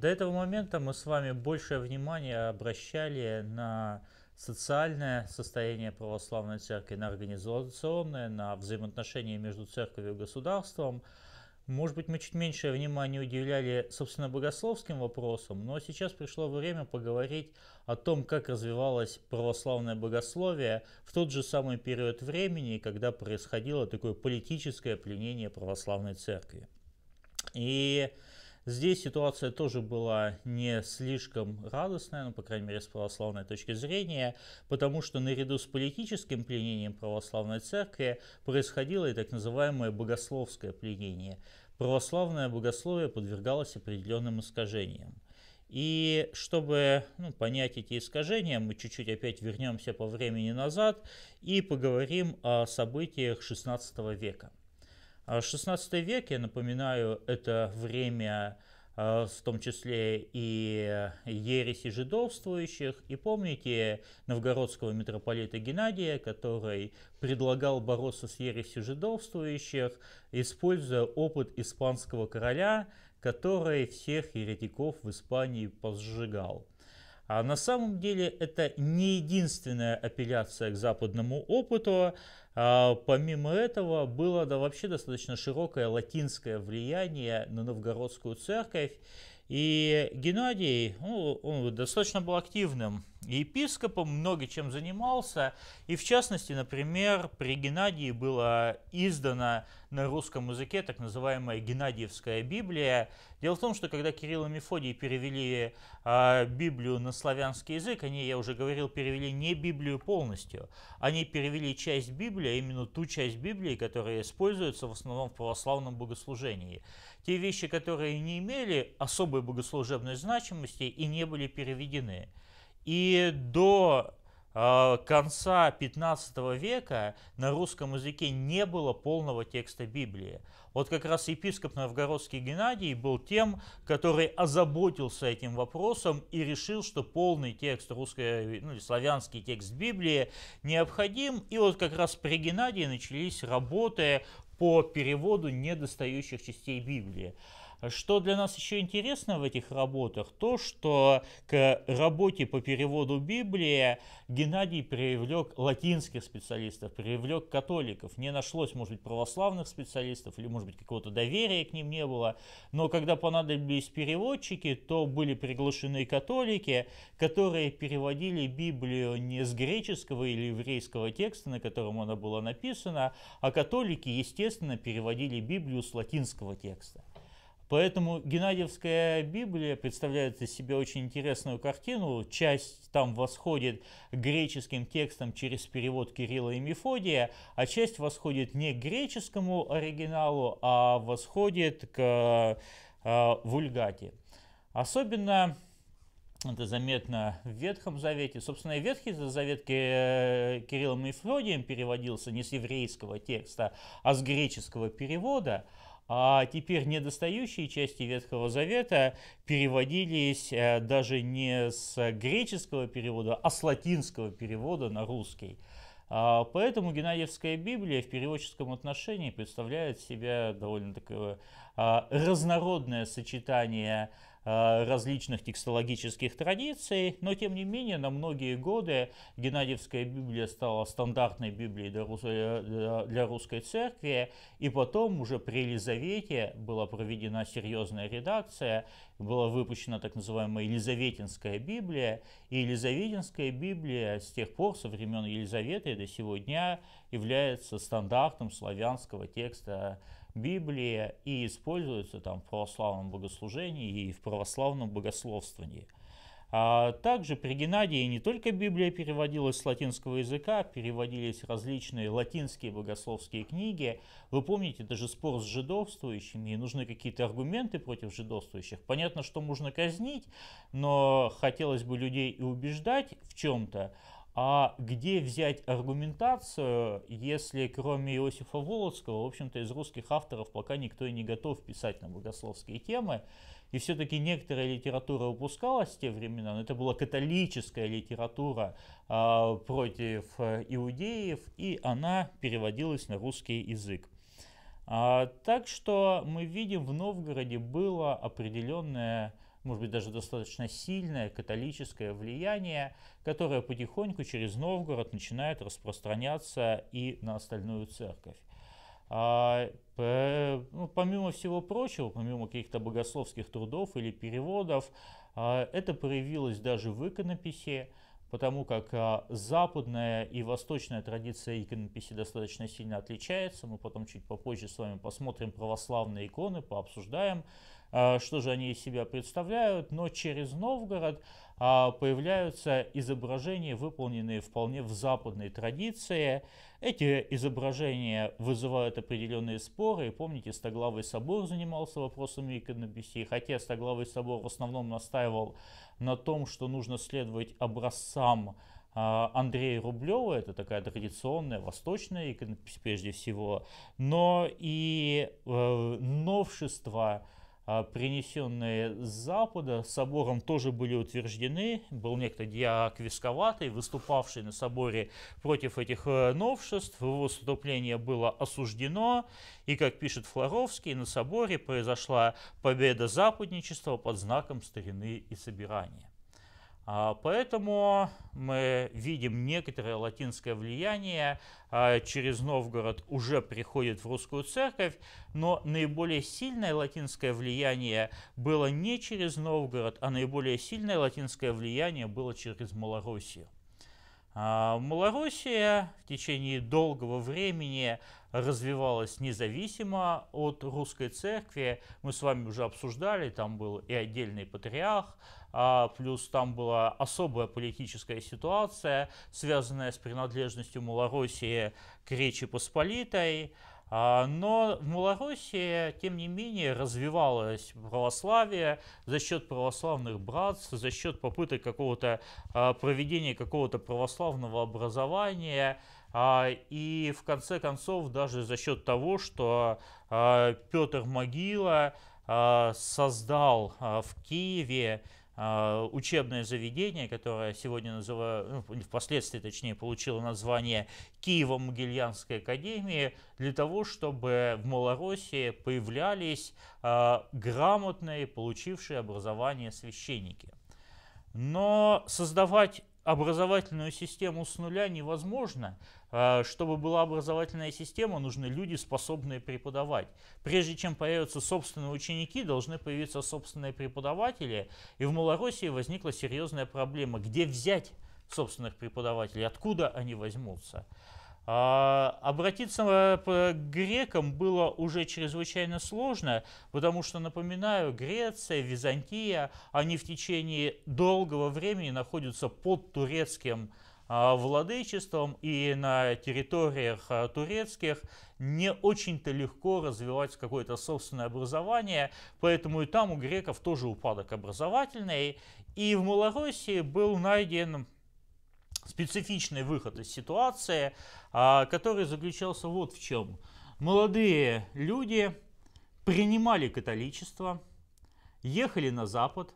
До этого момента мы с вами большее внимание обращали на социальное состояние православной церкви, на организационное, на взаимоотношения между церковью и государством. Может быть, мы чуть меньше внимания уделяли, собственно, богословским вопросам, но сейчас пришло время поговорить о том, как развивалось православное богословие в тот же самый период времени, когда происходило такое политическое пленение православной церкви. И Здесь ситуация тоже была не слишком радостная, ну, по крайней мере, с православной точки зрения, потому что наряду с политическим пленением православной церкви происходило и так называемое богословское пленение. Православное богословие подвергалось определенным искажениям. И чтобы ну, понять эти искажения, мы чуть-чуть опять вернемся по времени назад и поговорим о событиях XVI века. XVI а век, я напоминаю, это время а, в том числе и ереси жидовствующих. И помните новгородского митрополита Геннадия, который предлагал бороться с ересью жидовствующих, используя опыт испанского короля, который всех еретиков в Испании позжигал. А на самом деле это не единственная апелляция к западному опыту. А, помимо этого было да, вообще достаточно широкое латинское влияние на новгородскую церковь. И Геннадий, ну, он достаточно был активным епископом, много чем занимался. И в частности, например, при Геннадии была издана на русском языке так называемая Геннадиевская Библия. Дело в том, что когда Кирилл и Мефодий перевели э, Библию на славянский язык, они, я уже говорил, перевели не Библию полностью, они перевели часть Библии, а именно ту часть Библии, которая используется в основном в православном богослужении те вещи, которые не имели особой богослужебной значимости и не были переведены. И до а, конца 15 века на русском языке не было полного текста Библии. Вот как раз епископ Новгородский Геннадий был тем, который озаботился этим вопросом и решил, что полный текст русской, ну, славянский текст Библии необходим. И вот как раз при Геннадии начались работы по переводу недостающих частей Библии. Что для нас еще интересно в этих работах, то, что к работе по переводу Библии Геннадий привлек латинских специалистов, привлек католиков. Не нашлось, может быть, православных специалистов или, может быть, какого-то доверия к ним не было. Но когда понадобились переводчики, то были приглашены католики, которые переводили Библию не с греческого или еврейского текста, на котором она была написана, а католики, естественно, переводили Библию с латинского текста. Поэтому Геннадьевская Библия представляет из себя очень интересную картину. Часть там восходит греческим текстом через перевод Кирилла и Мефодия, а часть восходит не к греческому оригиналу, а восходит к э, вульгате. Особенно это заметно в Ветхом Завете. Собственно, и Ветхий Завет Кириллом и Мефодием переводился не с еврейского текста, а с греческого перевода. А теперь недостающие части Ветхого Завета переводились э, даже не с греческого перевода, а с латинского перевода на русский. А, поэтому Геннадьевская Библия в переводческом отношении представляет себя довольно такое э, а, разнородное сочетание а, различных текстологических традиций, но тем не менее на многие годы Геннадьевская Библия стала стандартной Библией для русской церкви, и потом уже при Елизавете была проведена серьезная редакция, была выпущена так называемая Елизаветинская Библия, и Елизаветинская Библия с тех пор, со времен Елизаветы до сегодня является стандартом славянского текста Библия и используется там в православном богослужении и в православном богословствовании. А также при Геннадии не только Библия переводилась с латинского языка, переводились различные латинские богословские книги. Вы помните, даже спор с жидовствующими, и нужны какие-то аргументы против жидовствующих. Понятно, что можно казнить, но хотелось бы людей и убеждать в чем-то. А где взять аргументацию, если кроме Иосифа Волоцкого, в общем-то, из русских авторов пока никто и не готов писать на богословские темы? И все-таки некоторая литература выпускалась в те времена, но это была католическая литература а, э, против иудеев, и она переводилась на русский язык. А, так что мы видим, в Новгороде было определенное может быть, даже достаточно сильное католическое влияние, которое потихоньку через Новгород начинает распространяться и на остальную церковь. А, по, ну, помимо всего прочего, помимо каких-то богословских трудов или переводов, а, это проявилось даже в иконописи, потому как а, западная и восточная традиция иконописи достаточно сильно отличается. Мы потом чуть попозже с вами посмотрим православные иконы, пообсуждаем Э, что же они из себя представляют, но через Новгород а, появляются изображения, выполненные вполне в западной традиции. Эти изображения вызывают определенные споры. И помните, Стоглавый собор занимался вопросами иконописи, хотя Стоглавый собор в основном настаивал на том, что нужно следовать образцам а, Андрея Рублева, это такая традиционная восточная иконопись прежде всего, но и э, новшества а, принесенные с Запада, собором тоже были утверждены. Был некто Диак Висковатый, выступавший на соборе против этих э, новшеств. Его выступление было осуждено. И, как пишет Флоровский, на соборе произошла победа западничества под знаком старины и собирания. А, поэтому мы видим некоторое латинское влияние а, через Новгород уже приходит в русскую церковь, но наиболее сильное латинское влияние было не через Новгород, а наиболее сильное латинское влияние было через Малороссию. А, Малороссия в течение долгого времени развивалась независимо от русской церкви. Мы с вами уже обсуждали, там был и отдельный патриарх, а, плюс там была особая политическая ситуация, связанная с принадлежностью Малороссии к Речи Посполитой. А, но в Малороссии, тем не менее, развивалось православие за счет православных братств, за счет попыток какого-то а, проведения какого-то православного образования. И в конце концов, даже за счет того, что Петр Могила создал в Киеве а, учебное заведение, которое сегодня называю, ну, впоследствии, точнее, получило название Киево-Могильянской академии, для того, чтобы в Малороссии появлялись а, грамотные, получившие образование священники. Но создавать образовательную систему с нуля невозможно. А, чтобы была образовательная система, нужны люди, способные преподавать. Прежде чем появятся собственные ученики, должны появиться собственные преподаватели. И в Малороссии возникла серьезная проблема, где взять собственных преподавателей, откуда они возьмутся. А, обратиться к э, грекам было уже чрезвычайно сложно, потому что, напоминаю, Греция, Византия, они в течение долгого времени находятся под турецким а, владычеством и на территориях а, турецких не очень-то легко развивать какое-то собственное образование, поэтому и там у греков тоже упадок образовательный. И в Малороссии был найден специфичный выход из ситуации, а, который заключался вот в чем. Молодые люди принимали католичество, ехали на Запад,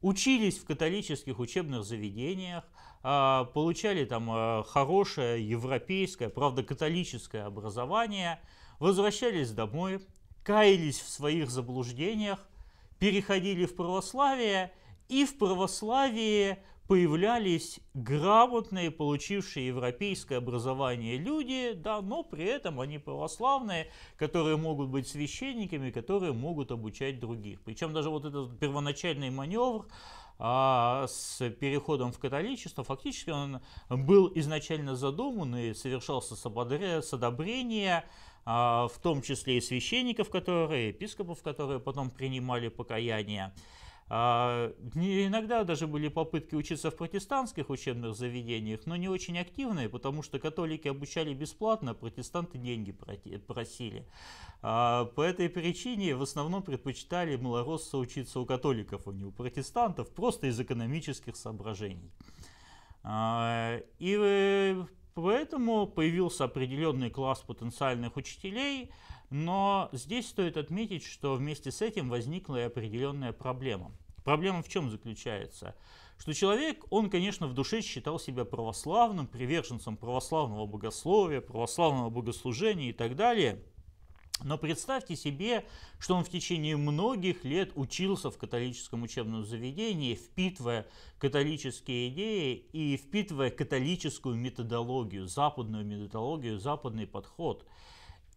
учились в католических учебных заведениях, а, получали там а, хорошее европейское, правда католическое образование, возвращались домой, каялись в своих заблуждениях, переходили в православие и в православии появлялись грамотные, получившие европейское образование люди, да, но при этом они православные, которые могут быть священниками, которые могут обучать других. Причем даже вот этот первоначальный маневр а, с переходом в католичество, фактически он был изначально задуман и совершался с, ободре, с одобрения а, в том числе и священников, которые, епископов, которые потом принимали покаяние. А, иногда даже были попытки учиться в протестантских учебных заведениях, но не очень активные, потому что католики обучали бесплатно, а протестанты деньги просили. А, по этой причине в основном предпочитали малоросса учиться у католиков, а не у протестантов, просто из экономических соображений. А, и э, Поэтому появился определенный класс потенциальных учителей – но здесь стоит отметить, что вместе с этим возникла и определенная проблема. Проблема в чем заключается? Что человек, он, конечно, в душе считал себя православным, приверженцем православного богословия, православного богослужения и так далее. Но представьте себе, что он в течение многих лет учился в католическом учебном заведении, впитывая католические идеи и впитывая католическую методологию, западную методологию, западный подход –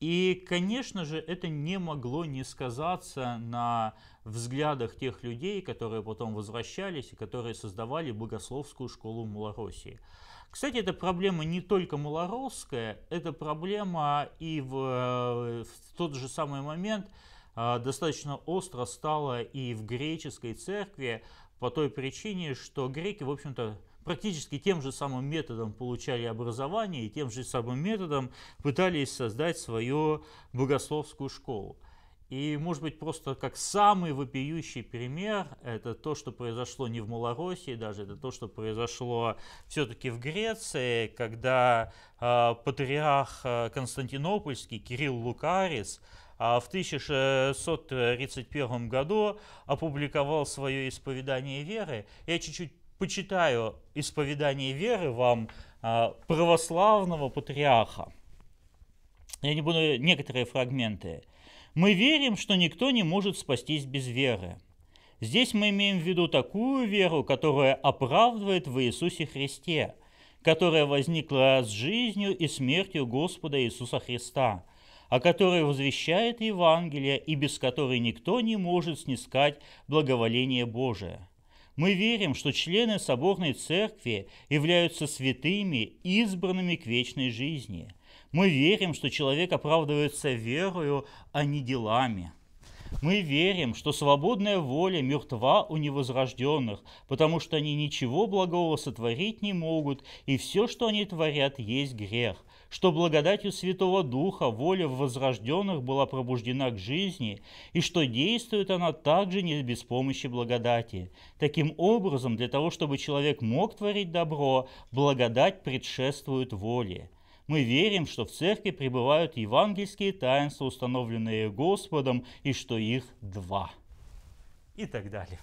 и, конечно же, это не могло не сказаться на взглядах тех людей, которые потом возвращались и которые создавали богословскую школу Малороссии. Кстати, эта проблема не только малоросская, это проблема и в, э, в тот же самый момент э, достаточно остро стала и в греческой церкви по той причине, что греки, в общем-то, практически тем же самым методом получали образование и тем же самым методом пытались создать свою богословскую школу. И, может быть, просто как самый вопиющий пример, это то, что произошло не в Малороссии даже, это то, что произошло все-таки в Греции, когда э, патриарх а, Константинопольский Кирилл Лукарис а в 1631 году опубликовал свое исповедание веры. Я чуть-чуть почитаю исповедание веры вам а, православного патриарха. Я не буду некоторые фрагменты. Мы верим, что никто не может спастись без веры. Здесь мы имеем в виду такую веру, которая оправдывает в Иисусе Христе, которая возникла с жизнью и смертью Господа Иисуса Христа, о которой возвещает Евангелие и без которой никто не может снискать благоволение Божие – мы верим, что члены Соборной Церкви являются святыми, избранными к вечной жизни. Мы верим, что человек оправдывается верою, а не делами. Мы верим, что свободная воля мертва у невозрожденных, потому что они ничего благого сотворить не могут, и все, что они творят, есть грех что благодатью Святого Духа воля в возрожденных была пробуждена к жизни, и что действует она также не без помощи благодати. Таким образом, для того, чтобы человек мог творить добро, благодать предшествует воле. Мы верим, что в церкви пребывают евангельские таинства, установленные Господом, и что их два. И так далее.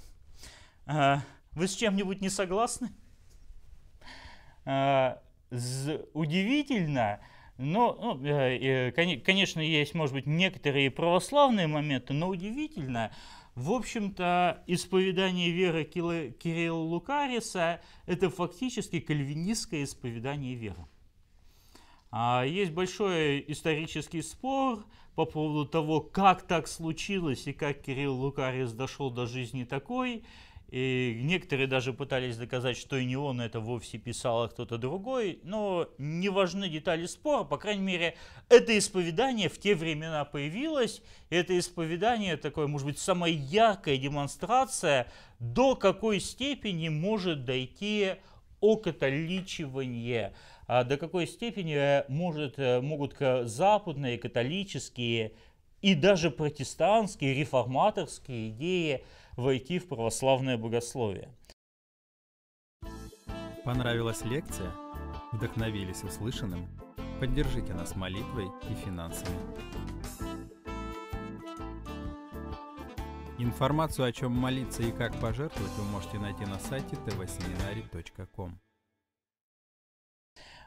А, вы с чем-нибудь не согласны? А, удивительно, но, ну, э, э, конечно, есть, может быть, некоторые православные моменты, но удивительно, в общем-то, исповедание веры Кирилла Лукариса – это фактически кальвинистское исповедание веры. А, есть большой исторический спор по поводу того, как так случилось и как Кирилл Лукарис дошел до жизни такой – и некоторые даже пытались доказать, что и не он это вовсе писал, а кто-то другой. Но не важны детали спора. По крайней мере, это исповедание в те времена появилось. Это исповедание такое, может быть, самая яркая демонстрация, до какой степени может дойти окатоличивание, а до какой степени э, может, э, могут западные католические и даже протестантские реформаторские идеи – войти в православное богословие. Понравилась лекция? Вдохновились услышанным? Поддержите нас молитвой и финансами. Информацию, о чем молиться и как пожертвовать, вы можете найти на сайте tvseminary.com.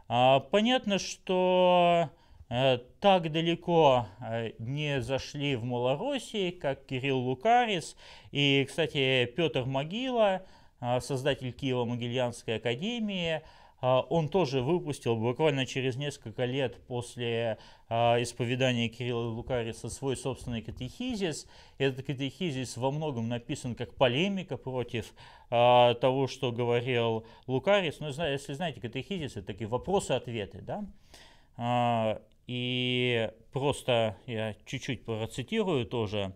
А, понятно, что Э, так далеко э, не зашли в Малороссии, как Кирилл Лукарис и, кстати, Петр Могила, э, создатель Киево-Могильянской академии, он тоже выпустил буквально через несколько лет после исповедания Кирилла Лукариса свой собственный катехизис. Этот катехизис во многом написан как полемика против того, что говорил Лукарис. Но ну, если знаете, катехизис это такие вопросы-ответы. Да? И просто я чуть-чуть процитирую тоже.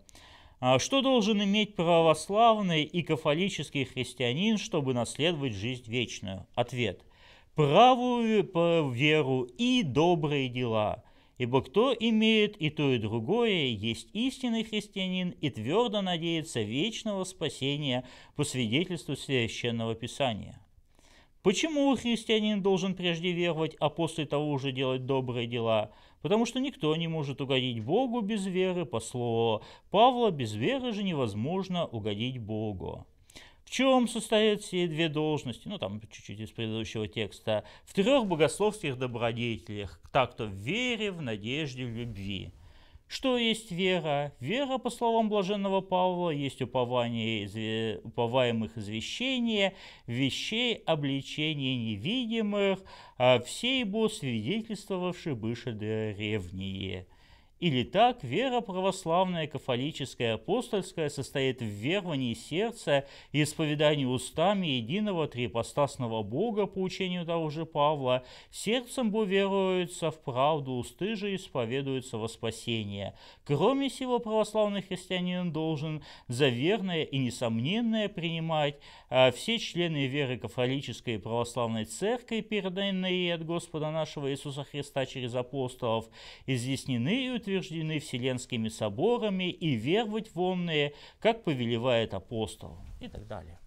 «А что должен иметь православный и кафолический христианин, чтобы наследовать жизнь вечную? Ответ. Правую веру и добрые дела. Ибо кто имеет и то, и другое, есть истинный христианин и твердо надеется вечного спасения по свидетельству Священного Писания. Почему христианин должен прежде веровать, а после того уже делать добрые дела? Потому что никто не может угодить Богу без веры, по слову Павла, без веры же невозможно угодить Богу. В чем состоят все две должности? Ну, там чуть-чуть из предыдущего текста. В трех богословских добродетелях. Так-то в вере, в надежде, в любви. Что есть вера? Вера, по словам блаженного Павла, есть упование, уповаемых извещения, вещей, обличений невидимых, а все бо свидетельствовавшие выше древние. Или так вера православная, кафолическая, апостольская состоит в веровании сердца и исповедании устами единого трипостасного Бога по учению того же Павла. Сердцем бы веруется в правду, усты же исповедуются во спасение. Кроме сего православный христианин должен за верное и несомненное принимать а все члены веры кафолической и православной церкви, переданные от Господа нашего Иисуса Христа через апостолов, изъяснены и утверждены Вселенскими соборами и веровать в умные, как повелевает апостол и так далее.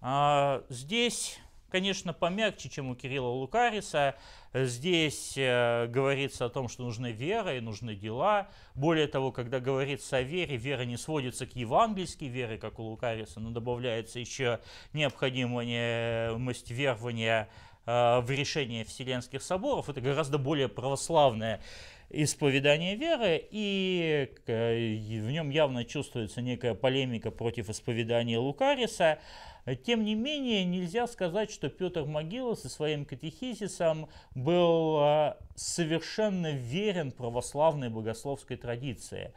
А, здесь, конечно, помягче, чем у Кирилла Лукариса. Здесь э, говорится о том, что нужны вера и нужны дела. Более того, когда говорится о вере, вера не сводится к евангельской вере, как у Лукариса, но добавляется еще необходимость э, верования э, в решение Вселенских соборов. Это гораздо более православная исповедание веры, и в нем явно чувствуется некая полемика против исповедания Лукариса. Тем не менее, нельзя сказать, что Петр Могила со своим катехизисом был а, совершенно верен православной богословской традиции.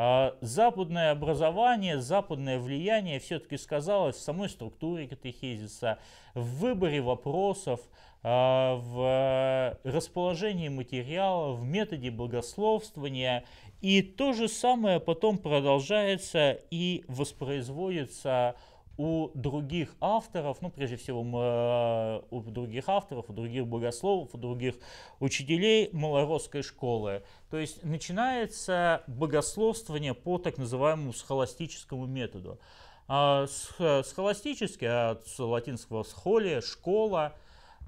А западное образование, западное влияние все-таки сказалось в самой структуре катехизиса, в выборе вопросов, а, в расположении материала, в методе богословствования. И то же самое потом продолжается и воспроизводится у других авторов, ну, прежде всего, э, у других авторов, у других богословов, у других учителей малоросской школы. То есть начинается богословствование по так называемому схоластическому методу. А, схоластический, от а латинского схолия — «школа»,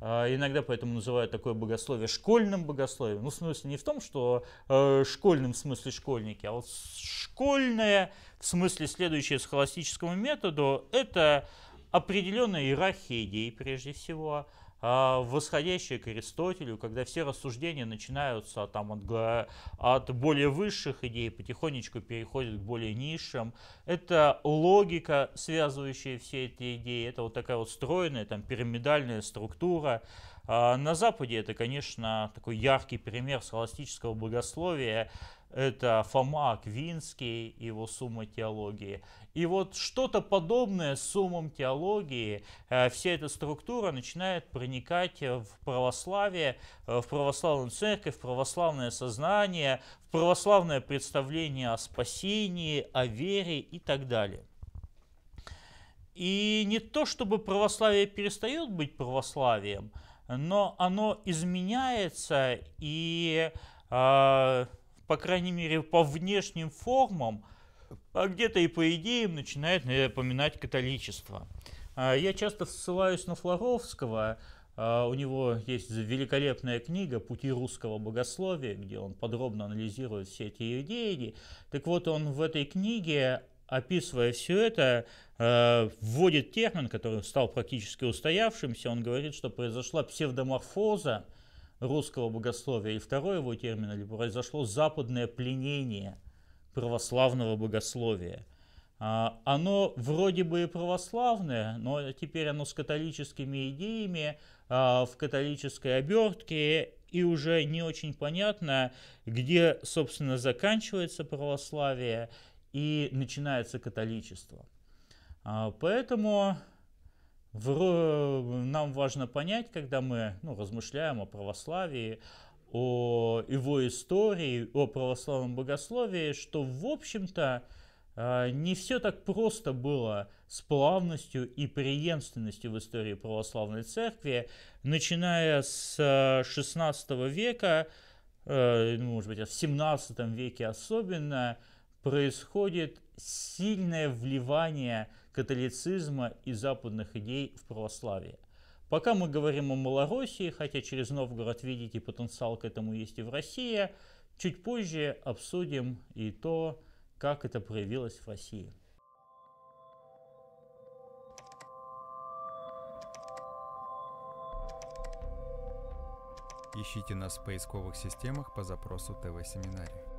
а, иногда поэтому называют такое богословие школьным богословием. Ну, в смысле не в том, что э, школьным в смысле школьники, а вот школьное в смысле следующее схоластическому методу – это определенная иерархия идей прежде всего, а, восходящее к Аристотелю, когда все рассуждения начинаются там, от, от более высших идей, потихонечку переходят к более низшим. Это логика, связывающая все эти идеи, это вот такая вот стройная там, пирамидальная структура. А, на Западе это, конечно, такой яркий пример схоластического богословия, это Фома Аквинский, его «Сумма теологии». И вот что-то подобное с умом теологии, э, вся эта структура начинает проникать в православие, э, в православную церковь, в православное сознание, в православное представление о спасении, о вере и так далее. И не то, чтобы православие перестает быть православием, но оно изменяется и, э, по крайней мере, по внешним формам – а где-то и по идее начинает напоминать э, католичество. А, я часто ссылаюсь на Флоровского, а, у него есть великолепная книга «Пути русского богословия», где он подробно анализирует все эти идеи. Так вот, он в этой книге, описывая все это, э, вводит термин, который стал практически устоявшимся. Он говорит, что произошла псевдоморфоза русского богословия, и второй его термин, или произошло западное пленение – православного богословия. А, оно вроде бы и православное, но теперь оно с католическими идеями а, в католической обертке, и уже не очень понятно, где, собственно, заканчивается православие и начинается католичество. А, поэтому нам важно понять, когда мы ну, размышляем о православии, о его истории, о православном богословии, что, в общем-то, а, не все так просто было с плавностью и преемственностью в истории православной церкви, начиная с 16 э, века, э, ну, может быть, в 17 веке особенно, происходит сильное вливание католицизма и западных идей в православие – Пока мы говорим о Малороссии, хотя через Новгород, видите, потенциал к этому есть и в России, чуть позже обсудим и то, как это проявилось в России. Ищите нас в поисковых системах по запросу ТВ-семинария.